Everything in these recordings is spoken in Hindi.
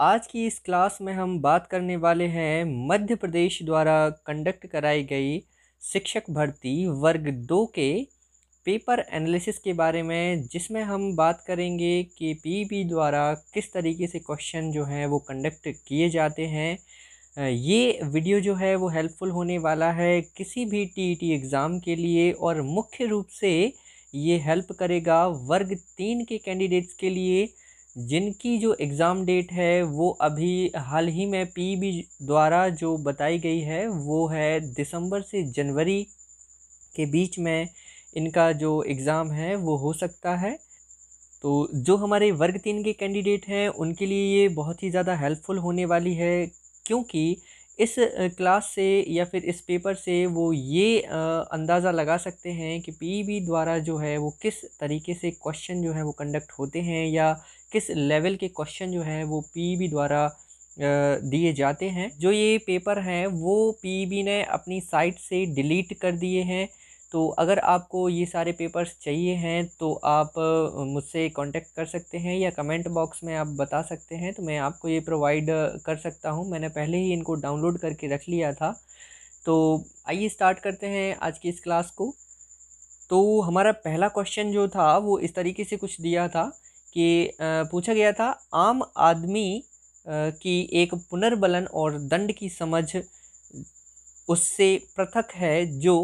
आज की इस क्लास में हम बात करने वाले हैं मध्य प्रदेश द्वारा कंडक्ट कराई गई शिक्षक भर्ती वर्ग दो के पेपर एनालिसिस के बारे में जिसमें हम बात करेंगे कि पीबी e द्वारा किस तरीके से क्वेश्चन जो हैं वो कंडक्ट किए जाते हैं ये वीडियो जो है वो हेल्पफुल होने वाला है किसी भी टीईटी एग्ज़ाम e के लिए और मुख्य रूप से ये हेल्प करेगा वर्ग तीन के कैंडिडेट्स के लिए जिनकी जो एग्ज़ाम डेट है वो अभी हाल ही में पीबी द्वारा जो बताई गई है वो है दिसंबर से जनवरी के बीच में इनका जो एग्ज़ाम है वो हो सकता है तो जो हमारे वर्ग तीन के कैंडिडेट हैं उनके लिए ये बहुत ही ज़्यादा हेल्पफुल होने वाली है क्योंकि इस क्लास से या फिर इस पेपर से वो ये अंदाज़ा लगा सकते हैं कि पीबी द्वारा जो है वो किस तरीके से क्वेश्चन जो है वो कंडक्ट होते हैं या किस लेवल के क्वेश्चन जो है वो पी e द्वारा दिए जाते हैं जो ये पेपर हैं वो पी e ने अपनी साइट से डिलीट कर दिए हैं तो अगर आपको ये सारे पेपर्स चाहिए हैं तो आप मुझसे कांटेक्ट कर सकते हैं या कमेंट बॉक्स में आप बता सकते हैं तो मैं आपको ये प्रोवाइड कर सकता हूँ मैंने पहले ही इनको डाउनलोड करके रख लिया था तो आइए स्टार्ट करते हैं आज की इस क्लास को तो हमारा पहला क्वेश्चन जो था वो इस तरीके से कुछ दिया था कि पूछा गया था आम आदमी की एक पुनर्बलन और दंड की समझ उससे पृथक है जो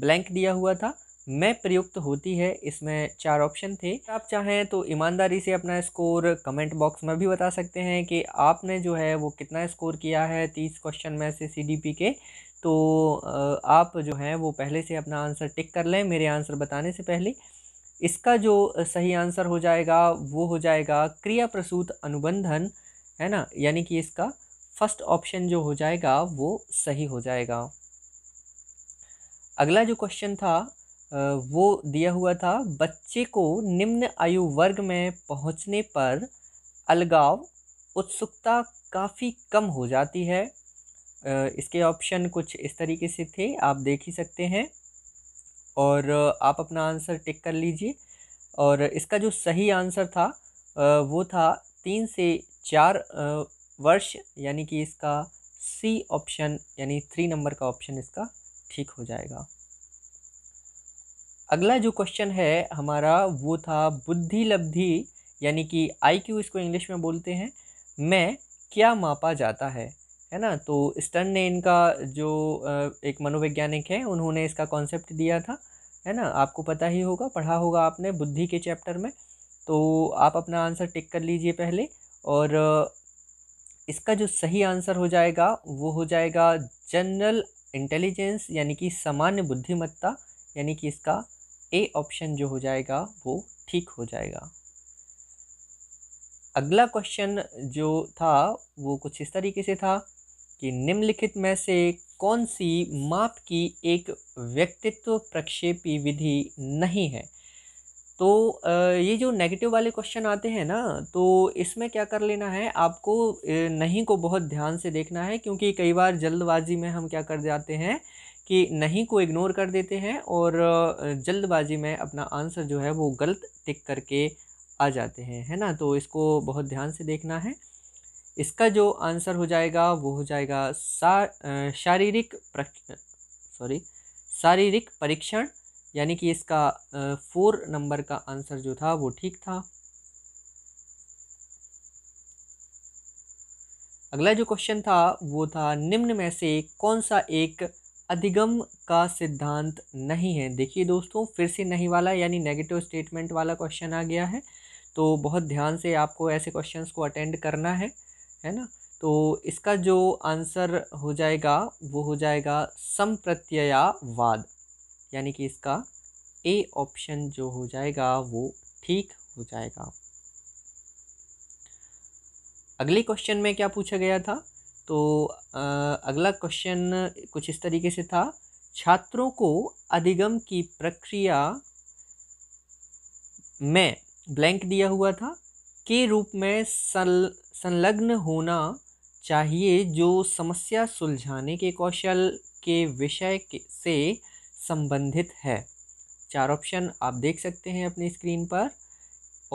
ब्लैंक दिया हुआ था मैं प्रयुक्त होती है इसमें चार ऑप्शन थे आप चाहें तो ईमानदारी से अपना स्कोर कमेंट बॉक्स में भी बता सकते हैं कि आपने जो है वो कितना स्कोर किया है तीस क्वेश्चन में से सीडीपी के तो आप जो हैं वो पहले से अपना आंसर टिक कर लें मेरे आंसर बताने से पहले इसका जो सही आंसर हो जाएगा वो हो जाएगा क्रिया प्रसूत अनुबंधन है ना यानी कि इसका फर्स्ट ऑप्शन जो हो जाएगा वो सही हो जाएगा अगला जो क्वेश्चन था वो दिया हुआ था बच्चे को निम्न आयु वर्ग में पहुंचने पर अलगाव उत्सुकता काफ़ी कम हो जाती है इसके ऑप्शन कुछ इस तरीके से थे आप देख ही सकते हैं और आप अपना आंसर टिक कर लीजिए और इसका जो सही आंसर था वो था तीन से चार वर्ष यानी कि इसका सी ऑप्शन यानी थ्री नंबर का ऑप्शन इसका ठीक हो जाएगा अगला जो क्वेश्चन है हमारा वो था बुद्धि लब्धि यानी कि आईक्यू इसको इंग्लिश में बोलते हैं मैं क्या मापा जाता है है ना तो स्टर्न ने इनका जो एक मनोवैज्ञानिक है उन्होंने इसका कॉन्सेप्ट दिया था है ना आपको पता ही होगा पढ़ा होगा आपने बुद्धि के चैप्टर में तो आप अपना आंसर टिक कर लीजिए पहले और इसका जो सही आंसर हो जाएगा वो हो जाएगा जनरल इंटेलिजेंस यानी कि सामान्य बुद्धिमत्ता यानी कि इसका ए ऑप्शन जो हो जाएगा वो ठीक हो जाएगा अगला क्वेश्चन जो था वो कुछ इस तरीके से था कि निम्नलिखित में से कौन सी माप की एक व्यक्तित्व प्रक्षेपी विधि नहीं है तो ये जो नेगेटिव वाले क्वेश्चन आते हैं ना तो इसमें क्या कर लेना है आपको नहीं को बहुत ध्यान से देखना है क्योंकि कई बार जल्दबाजी में हम क्या कर जाते हैं कि नहीं को इग्नोर कर देते हैं और जल्दबाजी में अपना आंसर जो है वो गलत टिक करके आ जाते हैं है ना तो इसको बहुत ध्यान से देखना है इसका जो आंसर हो जाएगा वो हो जाएगा शारीरिक सॉरी शारीरिक परीक्षण यानी कि इसका फोर नंबर का आंसर जो था वो ठीक था अगला जो क्वेश्चन था वो था निम्न में से कौन सा एक अधिगम का सिद्धांत नहीं है देखिए दोस्तों फिर से नहीं वाला यानी नेगेटिव स्टेटमेंट वाला क्वेश्चन आ गया है तो बहुत ध्यान से आपको ऐसे क्वेश्चंस को अटेंड करना है है ना तो इसका जो आंसर हो जाएगा वो हो जाएगा संप्रत्ययवाद यानी कि इसका ए ऑप्शन जो हो जाएगा वो ठीक हो जाएगा अगले क्वेश्चन में क्या पूछा गया था तो आ, अगला क्वेश्चन कुछ इस तरीके से था छात्रों को अधिगम की प्रक्रिया में ब्लैंक दिया हुआ था के रूप में सल संलग्न होना चाहिए जो समस्या सुलझाने के कौशल के विषय से संबंधित है चार ऑप्शन आप देख सकते हैं अपनी स्क्रीन पर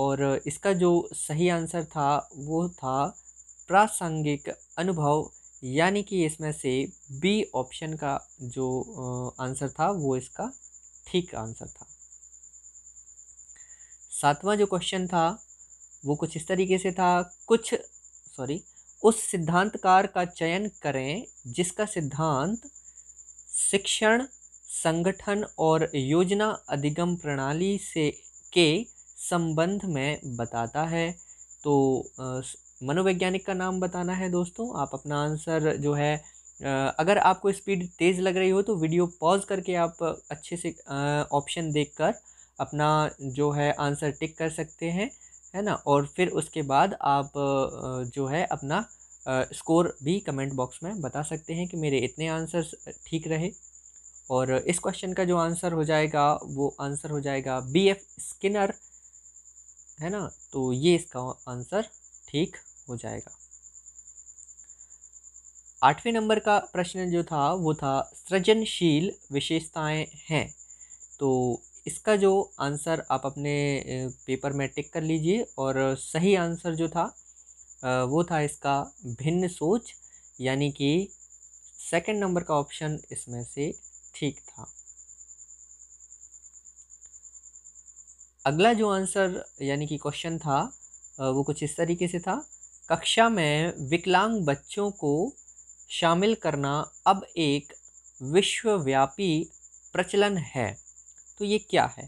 और इसका जो सही आंसर था वो था प्रासंगिक अनुभव यानी कि इसमें से बी ऑप्शन का जो आंसर था वो इसका ठीक आंसर था सातवां जो क्वेश्चन था वो कुछ इस तरीके से था कुछ सॉरी उस सिद्धांतकार का चयन करें जिसका सिद्धांत शिक्षण संगठन और योजना अधिगम प्रणाली से के संबंध में बताता है तो मनोवैज्ञानिक का नाम बताना है दोस्तों आप अपना आंसर जो है अगर आपको स्पीड तेज़ लग रही हो तो वीडियो पॉज करके आप अच्छे से ऑप्शन देखकर अपना जो है आंसर टिक कर सकते हैं है ना और फिर उसके बाद आप जो है अपना स्कोर भी कमेंट बॉक्स में बता सकते हैं कि मेरे इतने आंसर्स ठीक रहे और इस क्वेश्चन का जो आंसर हो जाएगा वो आंसर हो जाएगा बी एफ स्किनर है ना तो ये इसका आंसर ठीक हो जाएगा आठवें नंबर का प्रश्न जो था वो था सृजनशील विशेषताएं हैं तो इसका जो आंसर आप अपने पेपर में टिक कर लीजिए और सही आंसर जो था वो था इसका भिन्न सोच यानी कि सेकंड नंबर का ऑप्शन इसमें से ठीक था अगला जो आंसर यानी कि क्वेश्चन था वो कुछ इस तरीके से था कक्षा में विकलांग बच्चों को शामिल करना अब एक विश्वव्यापी प्रचलन है तो ये क्या है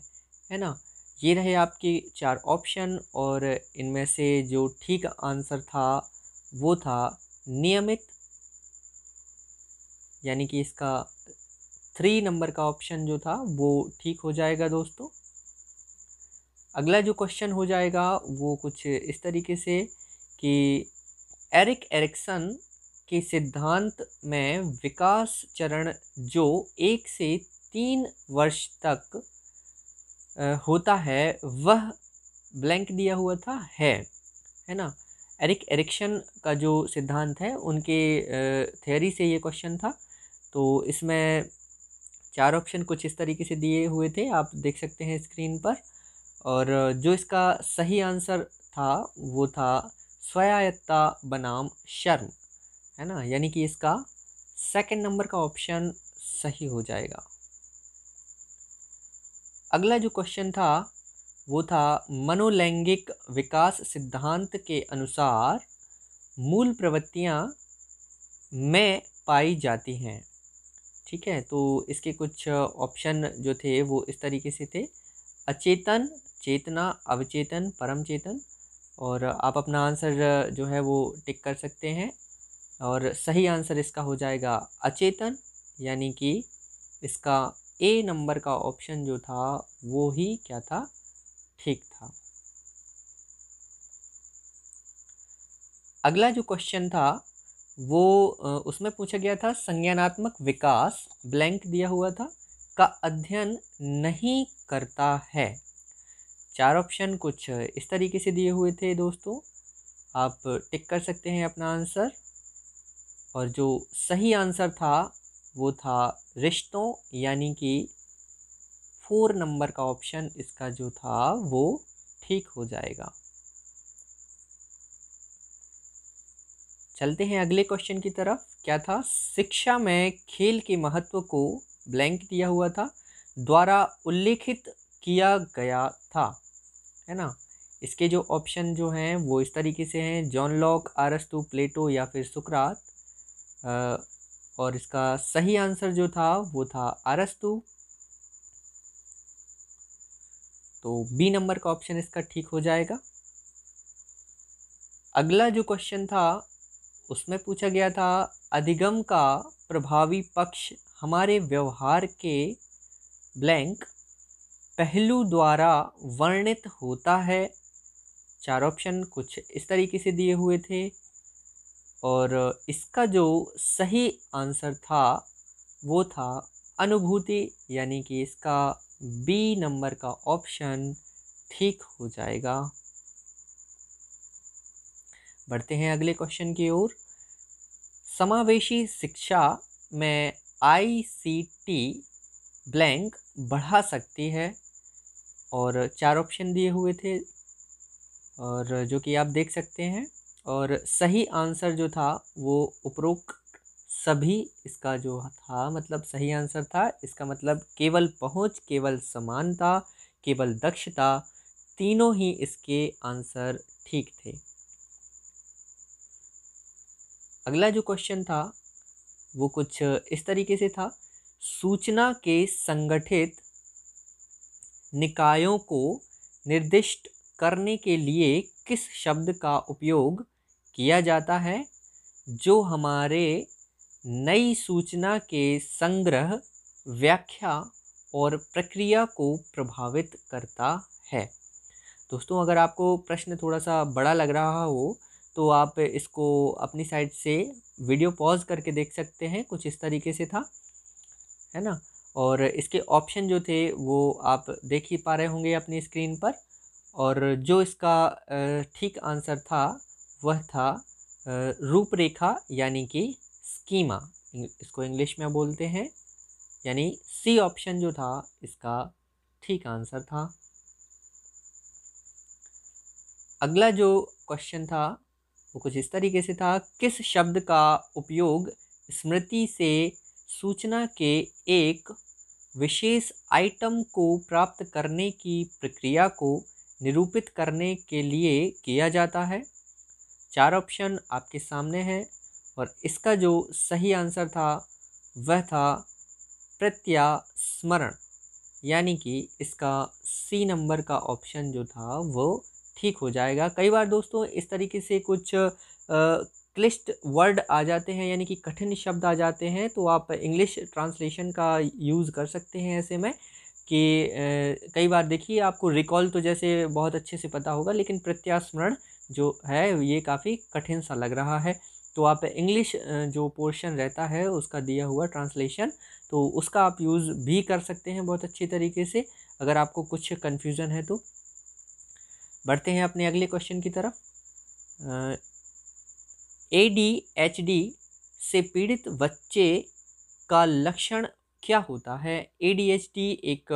है ना ये रहे आपके चार ऑप्शन और इनमें से जो ठीक आंसर था वो था नियमित यानी कि इसका थ्री नंबर का ऑप्शन जो था वो ठीक हो जाएगा दोस्तों अगला जो क्वेश्चन हो जाएगा वो कुछ इस तरीके से कि एरिक एरिक्सन के सिद्धांत में विकास चरण जो एक से तीन वर्ष तक होता है वह ब्लैंक दिया हुआ था है है ना एरिक एरिक्शन का जो सिद्धांत है उनके थ्योरी से ये क्वेश्चन था तो इसमें चार ऑप्शन कुछ इस तरीके से दिए हुए थे आप देख सकते हैं स्क्रीन पर और जो इसका सही आंसर था वो था स्वयत्ता बनाम शर्म है ना यानी कि इसका सेकंड नंबर का ऑप्शन सही हो जाएगा अगला जो क्वेश्चन था वो था मनोलैंगिक विकास सिद्धांत के अनुसार मूल प्रवृत्तियाँ में पाई जाती हैं ठीक है तो इसके कुछ ऑप्शन जो थे वो इस तरीके से थे अचेतन चेतना अवचेतन परम चेतन और आप अपना आंसर जो है वो टिक कर सकते हैं और सही आंसर इसका हो जाएगा अचेतन यानी कि इसका ए नंबर का ऑप्शन जो था वो ही क्या था ठीक था अगला जो क्वेश्चन था वो उसमें पूछा गया था संज्ञानात्मक विकास ब्लैंक दिया हुआ था का अध्ययन नहीं करता है चार ऑप्शन कुछ इस तरीके से दिए हुए थे दोस्तों आप टिक कर सकते हैं अपना आंसर और जो सही आंसर था वो था रिश्तों यानी कि फोर नंबर का ऑप्शन इसका जो था वो ठीक हो जाएगा चलते हैं अगले क्वेश्चन की तरफ क्या था शिक्षा में खेल के महत्व को ब्लैंक दिया हुआ था द्वारा उल्लेखित किया गया था है ना इसके जो ऑप्शन जो हैं वो इस तरीके से हैं जॉन लॉक आरस्तु प्लेटो या फिर सुकरात और इसका सही आंसर जो था वो था अरस्तु तो बी नंबर का ऑप्शन इसका ठीक हो जाएगा अगला जो क्वेश्चन था उसमें पूछा गया था अधिगम का प्रभावी पक्ष हमारे व्यवहार के ब्लैंक पहलू द्वारा वर्णित होता है चार ऑप्शन कुछ इस तरीके से दिए हुए थे और इसका जो सही आंसर था वो था अनुभूति यानी कि इसका बी नंबर का ऑप्शन ठीक हो जाएगा बढ़ते हैं अगले क्वेश्चन की ओर समावेशी शिक्षा में आईसीटी ब्लैंक बढ़ा सकती है और चार ऑप्शन दिए हुए थे और जो कि आप देख सकते हैं और सही आंसर जो था वो उपरोक्त सभी इसका जो था मतलब सही आंसर था इसका मतलब केवल पहुंच केवल समानता केवल दक्षता तीनों ही इसके आंसर ठीक थे अगला जो क्वेश्चन था वो कुछ इस तरीके से था सूचना के संगठित निकायों को निर्दिष्ट करने के लिए किस शब्द का उपयोग किया जाता है जो हमारे नई सूचना के संग्रह व्याख्या और प्रक्रिया को प्रभावित करता है दोस्तों अगर आपको प्रश्न थोड़ा सा बड़ा लग रहा हो तो आप इसको अपनी साइड से वीडियो पॉज करके देख सकते हैं कुछ इस तरीके से था है ना और इसके ऑप्शन जो थे वो आप देख ही पा रहे होंगे अपनी स्क्रीन पर और जो इसका ठीक आंसर था वह था रूपरेखा यानी कि स्कीमा इसको इंग्लिश में बोलते हैं यानी सी ऑप्शन जो था इसका ठीक आंसर था अगला जो क्वेश्चन था वो कुछ इस तरीके से था किस शब्द का उपयोग स्मृति से सूचना के एक विशेष आइटम को प्राप्त करने की प्रक्रिया को निरूपित करने के लिए किया जाता है चार ऑप्शन आपके सामने हैं और इसका जो सही आंसर था वह था प्रत्यास्मरण यानी कि इसका सी नंबर का ऑप्शन जो था वो ठीक हो जाएगा कई बार दोस्तों इस तरीके से कुछ क्लिष्ट वर्ड आ जाते हैं यानी कि कठिन शब्द आ जाते हैं तो आप इंग्लिश ट्रांसलेशन का यूज़ कर सकते हैं ऐसे में कि कई बार देखिए आपको रिकॉल तो जैसे बहुत अच्छे से पता होगा लेकिन प्रत्यास्मरण जो है ये काफ़ी कठिन सा लग रहा है तो आप इंग्लिश जो पोर्शन रहता है उसका दिया हुआ ट्रांसलेशन तो उसका आप यूज़ भी कर सकते हैं बहुत अच्छी तरीके से अगर आपको कुछ कन्फ्यूज़न है तो बढ़ते हैं अपने अगले क्वेश्चन की तरफ ए डी एच डी से पीड़ित बच्चे का लक्षण क्या होता है ए डी एच डी एक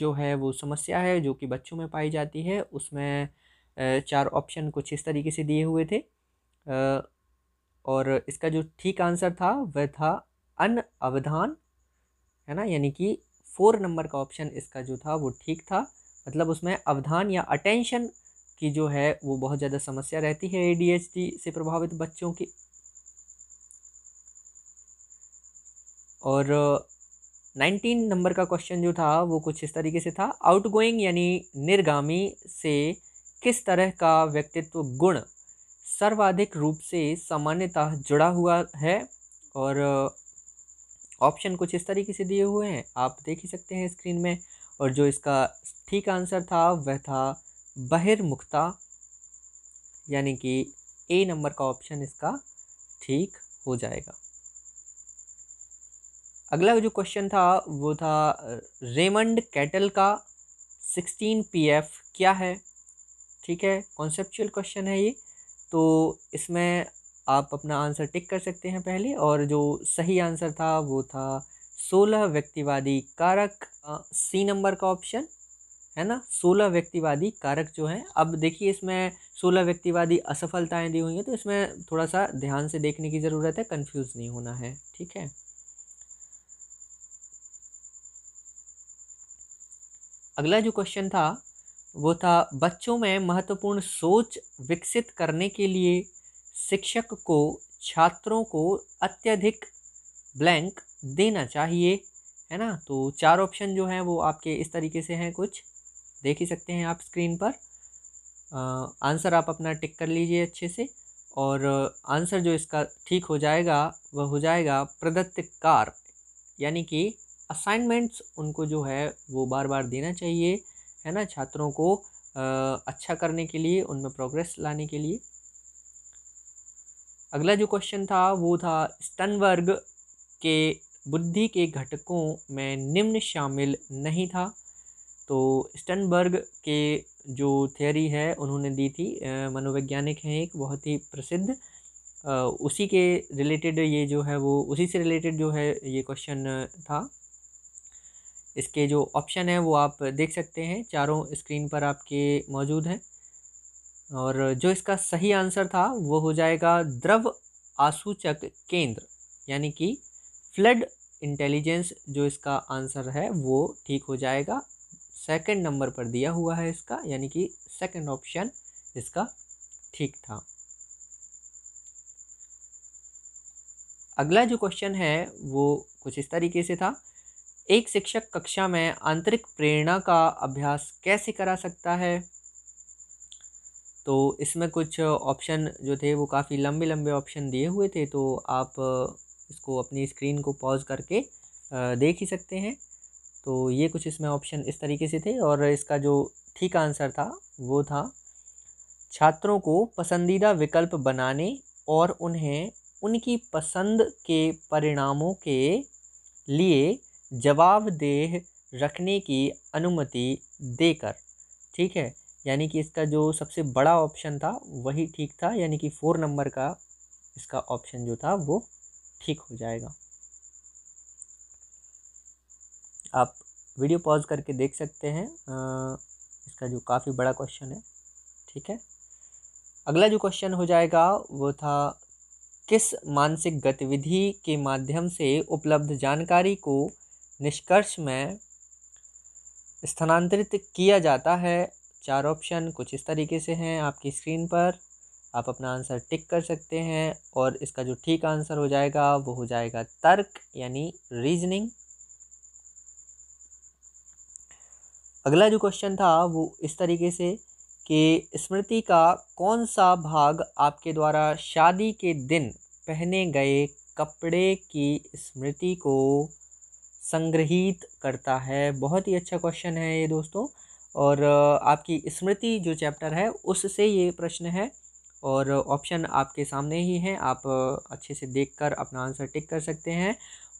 जो है वो समस्या है जो कि बच्चों में पाई जाती है उसमें चार ऑप्शन कुछ इस तरीके से दिए हुए थे और इसका जो ठीक आंसर था वह था अन अवधान है ना यानी कि फोर नंबर का ऑप्शन इसका जो था वो ठीक था मतलब उसमें अवधान या अटेंशन की जो है वो बहुत ज़्यादा समस्या रहती है एडीएचडी से प्रभावित बच्चों की और नाइनटीन नंबर का क्वेश्चन जो था वो कुछ इस तरीके से था आउटगोइंग यानी निर्गामी से किस तरह का व्यक्तित्व गुण सर्वाधिक रूप से सामान्यतः जुड़ा हुआ है और ऑप्शन कुछ इस तरीके से दिए हुए हैं आप देख ही सकते हैं स्क्रीन में और जो इसका ठीक आंसर था वह था बहिर्मुखता यानी कि ए नंबर का ऑप्शन इसका ठीक हो जाएगा अगला जो क्वेश्चन था वो था रेमंड कैटल का 16 पीएफ क्या है ठीक है कॉन्सेप्चुअल क्वेश्चन है ये तो इसमें आप अपना आंसर टिक कर सकते हैं पहले और जो सही आंसर था वो था सोलह व्यक्तिवादी कारक सी नंबर का ऑप्शन है ना सोलह व्यक्तिवादी कारक जो हैं अब देखिए इसमें सोलह व्यक्तिवादी असफलताएं दी हुई हैं तो इसमें थोड़ा सा ध्यान से देखने की ज़रूरत है कंफ्यूज नहीं होना है ठीक है अगला जो क्वेश्चन था वो था बच्चों में महत्वपूर्ण सोच विकसित करने के लिए शिक्षक को छात्रों को अत्यधिक ब्लैंक देना चाहिए है ना तो चार ऑप्शन जो हैं वो आपके इस तरीके से हैं कुछ देख ही सकते हैं आप स्क्रीन पर आ, आंसर आप अपना टिक कर लीजिए अच्छे से और आंसर जो इसका ठीक हो जाएगा वह हो जाएगा प्रदत्त कार यानी कि असाइनमेंट्स उनको जो है वो बार बार देना चाहिए है ना छात्रों को अच्छा करने के लिए उनमें प्रोग्रेस लाने के लिए अगला जो क्वेश्चन था वो था स्तन वर्ग के बुद्धि के घटकों में निम्न शामिल नहीं था तो स्टनबर्ग के जो थियोरी है उन्होंने दी थी मनोवैज्ञानिक हैं एक बहुत ही प्रसिद्ध उसी के रिलेटेड ये जो है वो उसी से रिलेटेड जो है ये क्वेश्चन था इसके जो ऑप्शन है वो आप देख सकते हैं चारों स्क्रीन पर आपके मौजूद हैं और जो इसका सही आंसर था वो हो जाएगा द्रव आसूचक केंद्र यानी कि फ्लड इंटेलिजेंस जो इसका आंसर है वो ठीक हो जाएगा सेकंड नंबर पर दिया हुआ है इसका यानी कि सेकंड ऑप्शन इसका ठीक था अगला जो क्वेश्चन है वो कुछ इस तरीके से था एक शिक्षक कक्षा में आंतरिक प्रेरणा का अभ्यास कैसे करा सकता है तो इसमें कुछ ऑप्शन जो थे वो काफ़ी लंबे लंबे ऑप्शन दिए हुए थे तो आप इसको अपनी स्क्रीन को पॉज करके देख ही सकते हैं तो ये कुछ इसमें ऑप्शन इस तरीके से थे और इसका जो ठीक आंसर था वो था छात्रों को पसंदीदा विकल्प बनाने और उन्हें उनकी पसंद के परिणामों के लिए जवाबदेह रखने की अनुमति देकर ठीक है यानी कि इसका जो सबसे बड़ा ऑप्शन था वही ठीक था यानी कि फोर नंबर का इसका ऑप्शन जो था वो ठीक हो जाएगा आप वीडियो पॉज करके देख सकते हैं आ, इसका जो काफ़ी बड़ा क्वेश्चन है ठीक है अगला जो क्वेश्चन हो जाएगा वो था किस मानसिक गतिविधि के माध्यम से उपलब्ध जानकारी को निष्कर्ष में स्थानांतरित किया जाता है चार ऑप्शन कुछ इस तरीके से हैं आपकी स्क्रीन पर आप अपना आंसर टिक कर सकते हैं और इसका जो ठीक आंसर हो जाएगा वो हो जाएगा तर्क यानी रीजनिंग अगला जो क्वेश्चन था वो इस तरीके से कि स्मृति का कौन सा भाग आपके द्वारा शादी के दिन पहने गए कपड़े की स्मृति को संग्रहित करता है बहुत ही अच्छा क्वेश्चन है ये दोस्तों और आपकी स्मृति जो चैप्टर है उससे ये प्रश्न है और ऑप्शन आपके सामने ही है आप अच्छे से देखकर अपना आंसर टिक कर सकते हैं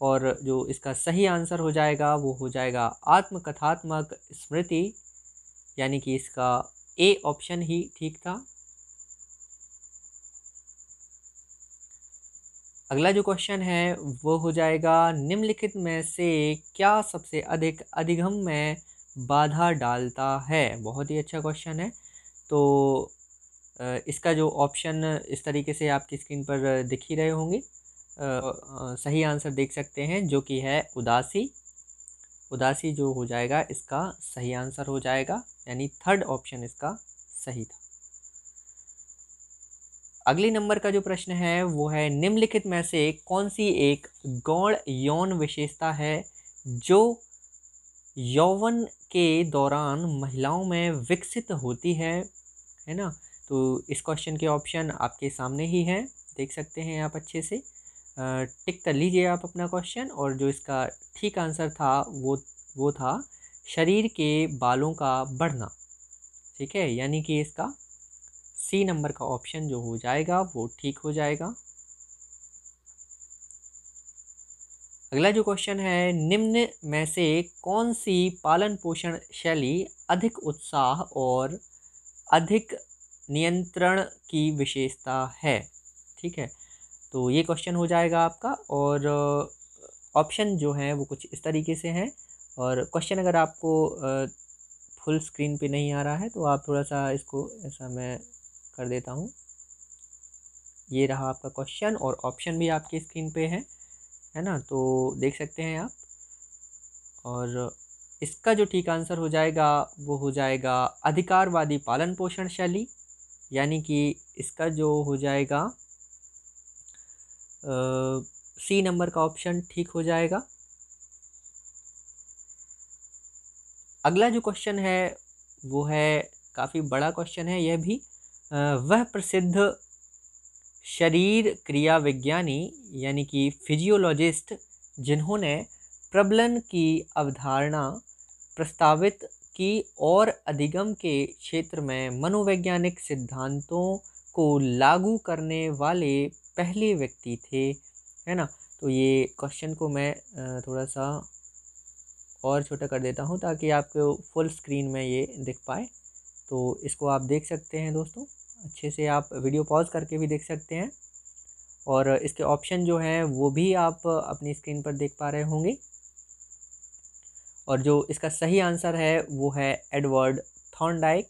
और जो इसका सही आंसर हो जाएगा वो हो जाएगा आत्मकथात्मक स्मृति यानी कि इसका ए ऑप्शन ही ठीक था अगला जो क्वेश्चन है वो हो जाएगा निम्नलिखित में से क्या सबसे अधिक अधिगम में बाधा डालता है बहुत ही अच्छा क्वेश्चन है तो इसका जो ऑप्शन इस तरीके से आपकी स्क्रीन पर दिख ही रहे होंगे सही आंसर देख सकते हैं जो कि है उदासी उदासी जो हो जाएगा इसका सही आंसर हो जाएगा यानी थर्ड ऑप्शन इसका सही था अगले नंबर का जो प्रश्न है वो है निम्नलिखित में से कौन सी एक गौण यौन विशेषता है जो यौवन के दौरान महिलाओं में विकसित होती है है ना तो इस क्वेश्चन के ऑप्शन आपके सामने ही हैं देख सकते हैं आप अच्छे से टिक कर लीजिए आप अपना क्वेश्चन और जो इसका ठीक आंसर था वो वो था शरीर के बालों का बढ़ना ठीक है यानी कि इसका सी नंबर का ऑप्शन जो हो जाएगा वो ठीक हो जाएगा अगला जो क्वेश्चन है निम्न में से कौन सी पालन पोषण शैली अधिक उत्साह और अधिक नियंत्रण की विशेषता है ठीक है तो ये क्वेश्चन हो जाएगा आपका और ऑप्शन जो है वो कुछ इस तरीके से हैं और क्वेश्चन अगर आपको फुल स्क्रीन पे नहीं आ रहा है तो आप थोड़ा सा इसको ऐसा मैं कर देता हूँ ये रहा आपका क्वेश्चन और ऑप्शन भी आपकी स्क्रीन पे है है ना तो देख सकते हैं आप और इसका जो ठीक आंसर हो जाएगा वो हो जाएगा अधिकारवादी पालन पोषण शैली यानी कि इसका जो हो जाएगा सी नंबर का ऑप्शन ठीक हो जाएगा अगला जो क्वेश्चन है वो है काफ़ी बड़ा क्वेश्चन है यह भी वह प्रसिद्ध शरीर क्रिया विज्ञानी यानी कि फिजियोलॉजिस्ट जिन्होंने प्रबलन की अवधारणा प्रस्तावित की और अधिगम के क्षेत्र में मनोवैज्ञानिक सिद्धांतों को लागू करने वाले पहले व्यक्ति थे है ना तो ये क्वेश्चन को मैं थोड़ा सा और छोटा कर देता हूँ ताकि आपको फुल स्क्रीन में ये दिख पाए तो इसको आप देख सकते हैं दोस्तों अच्छे से आप वीडियो पॉज करके भी देख सकते हैं और इसके ऑप्शन जो हैं वो भी आप अपनी स्क्रीन पर देख पा रहे होंगे और जो इसका सही आंसर है वो है एडवर्ड थॉर्नडाइक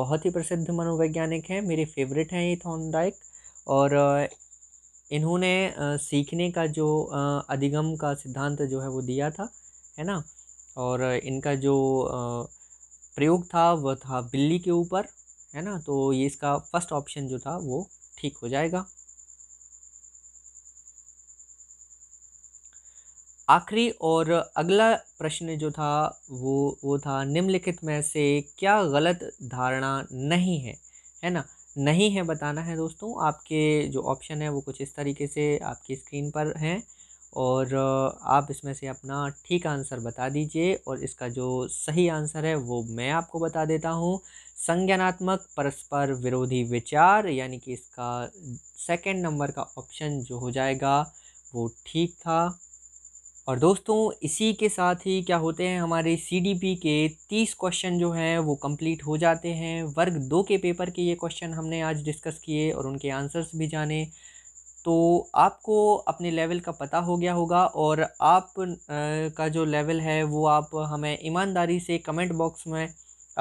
बहुत ही प्रसिद्ध मनोवैज्ञानिक हैं मेरे फेवरेट हैं ये थॉर्नडाइक और इन्होंने सीखने का जो अधिगम का सिद्धांत जो है वो दिया था है ना और इनका जो प्रयोग था वह था बिल्ली के ऊपर है ना तो ये इसका फर्स्ट ऑप्शन जो था वो ठीक हो जाएगा आखिरी और अगला प्रश्न जो था वो वो था निम्नलिखित में से क्या गलत धारणा नहीं है है ना नहीं है बताना है दोस्तों आपके जो ऑप्शन है वो कुछ इस तरीके से आपकी स्क्रीन पर हैं और आप इसमें से अपना ठीक आंसर बता दीजिए और इसका जो सही आंसर है वो मैं आपको बता देता हूँ संज्ञानात्मक परस्पर विरोधी विचार यानी कि इसका सेकंड नंबर का ऑप्शन जो हो जाएगा वो ठीक था और दोस्तों इसी के साथ ही क्या होते हैं हमारे सीडीपी के तीस क्वेश्चन जो हैं वो कंप्लीट हो जाते हैं वर्ग दो के पेपर के ये क्वेश्चन हमने आज डिस्कस किए और उनके आंसर्स भी जाने तो आपको अपने लेवल का पता हो गया होगा और आप का जो लेवल है वो आप हमें ईमानदारी से कमेंट बॉक्स में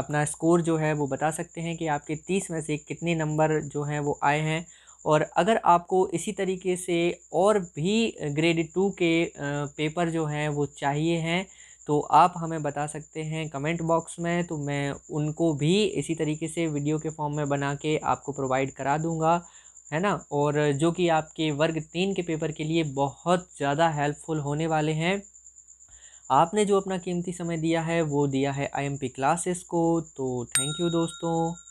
अपना स्कोर जो है वो बता सकते हैं कि आपके तीस में से कितने नंबर जो हैं वो आए हैं और अगर आपको इसी तरीके से और भी ग्रेड टू के पेपर जो हैं वो चाहिए हैं तो आप हमें बता सकते हैं कमेंट बॉक्स में तो मैं उनको भी इसी तरीके से वीडियो के फॉर्म में बना के आपको प्रोवाइड करा दूँगा है ना और जो कि आपके वर्ग तीन के पेपर के लिए बहुत ज़्यादा हेल्पफुल होने वाले हैं आपने जो अपना कीमती समय दिया है वो दिया है आईएमपी क्लासेस को तो थैंक यू दोस्तों